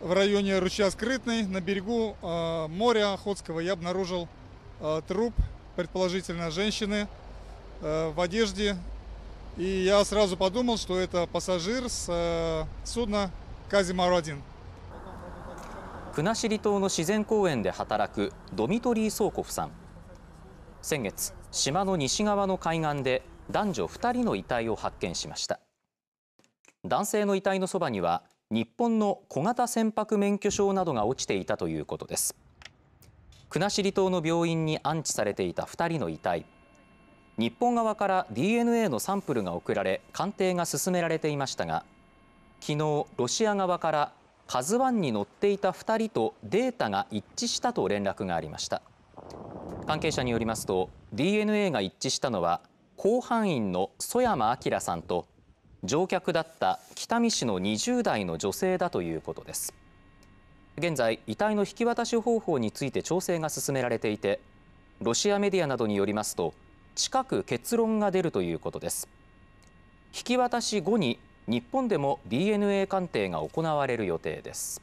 в районе ручья Скрытный, на берегу а, моря Охотского, я обнаружил а, труп, предположительно, женщины а, в одежде. И я сразу подумал, что это пассажир с судна «Казимару-1». 国後島の自然公園で働くドミトリー・ソーコフさん先月島の西側の海岸で男女2人の遺体を発見しました男性の遺体のそばには日本の小型船舶免許証などが落ちていたということです国後島の病院に安置されていた2人の遺体日本側から DNA のサンプルが送られ鑑定が進められていましたが昨日ロシア側から「カズワンに乗っていた2人とデータが一致したと連絡がありました関係者によりますと DNA が一致したのは広範員の曽山明さんと乗客だった北見市の20代の女性だということです現在遺体の引き渡し方法について調整が進められていてロシアメディアなどによりますと近く結論が出るということです引き渡し後に日本でも DNA 鑑定が行われる予定です